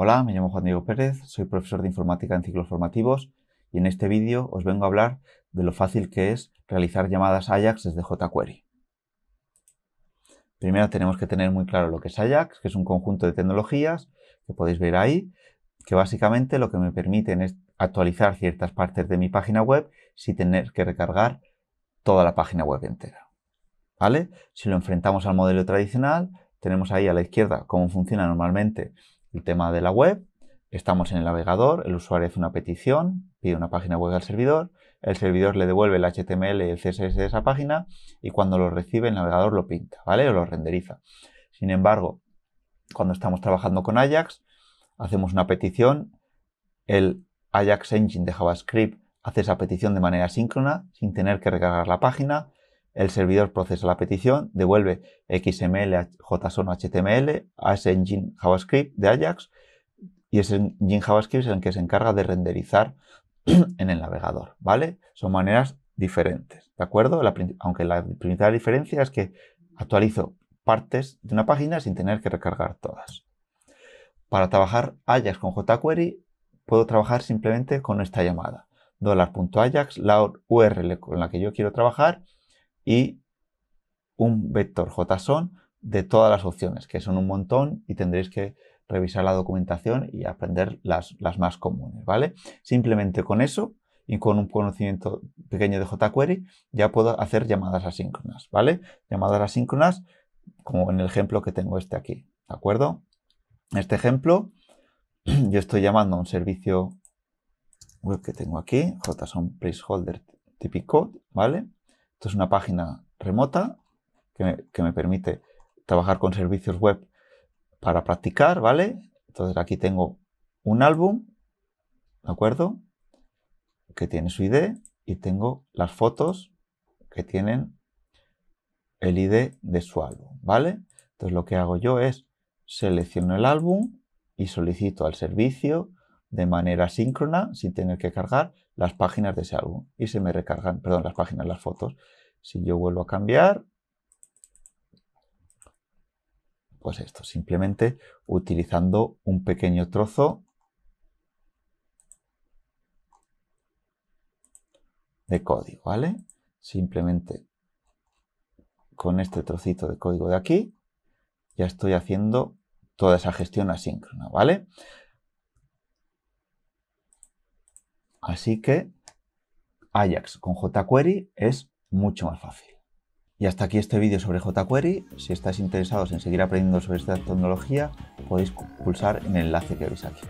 Hola, me llamo Juan Diego Pérez, soy profesor de informática en ciclos formativos y en este vídeo os vengo a hablar de lo fácil que es realizar llamadas Ajax desde jQuery. Primero tenemos que tener muy claro lo que es Ajax, que es un conjunto de tecnologías que podéis ver ahí, que básicamente lo que me permiten es actualizar ciertas partes de mi página web sin tener que recargar toda la página web entera. ¿Vale? Si lo enfrentamos al modelo tradicional, tenemos ahí a la izquierda cómo funciona normalmente tema de la web, estamos en el navegador, el usuario hace una petición, pide una página web al servidor, el servidor le devuelve el HTML y el CSS de esa página y cuando lo recibe el navegador lo pinta, ¿vale? O lo renderiza. Sin embargo, cuando estamos trabajando con Ajax, hacemos una petición, el Ajax Engine de JavaScript hace esa petición de manera síncrona, sin tener que recargar la página, el servidor procesa la petición, devuelve XML, JSON HTML a ese engine JavaScript de Ajax y ese engine JavaScript es el que se encarga de renderizar en el navegador, ¿vale? Son maneras diferentes, ¿de acuerdo? aunque la principal diferencia es que actualizo partes de una página sin tener que recargar todas. Para trabajar Ajax con jQuery puedo trabajar simplemente con esta llamada $.ajax, la URL con la que yo quiero trabajar y un vector JSON de todas las opciones, que son un montón y tendréis que revisar la documentación y aprender las, más comunes, ¿vale? Simplemente con eso y con un conocimiento pequeño de jQuery ya puedo hacer llamadas asíncronas, ¿vale? Llamadas asíncronas como en el ejemplo que tengo este aquí, ¿de acuerdo? En Este ejemplo, yo estoy llamando a un servicio web que tengo aquí, JSON placeholder típico, ¿vale? Esto es una página remota que me, permite trabajar con servicios web para practicar, ¿vale? Entonces aquí tengo un álbum, ¿de acuerdo? Que tiene su ID y tengo las fotos que tienen el ID de su álbum, ¿vale? Entonces lo que hago yo es selecciono el álbum y solicito al servicio de manera síncrona, sin tener que cargar, las páginas de ese álbum. Y se me recargan, perdón, las páginas, las fotos. Si yo vuelvo a cambiar, pues esto, simplemente utilizando un pequeño trozo de código, ¿vale? Simplemente con este trocito de código de aquí, ya estoy haciendo toda esa gestión asíncrona, ¿vale? Así que Ajax con jQuery es mucho más fácil. Y hasta aquí este vídeo sobre jQuery. Si estáis interesados en seguir aprendiendo sobre esta tecnología, podéis pulsar en el enlace que veis aquí.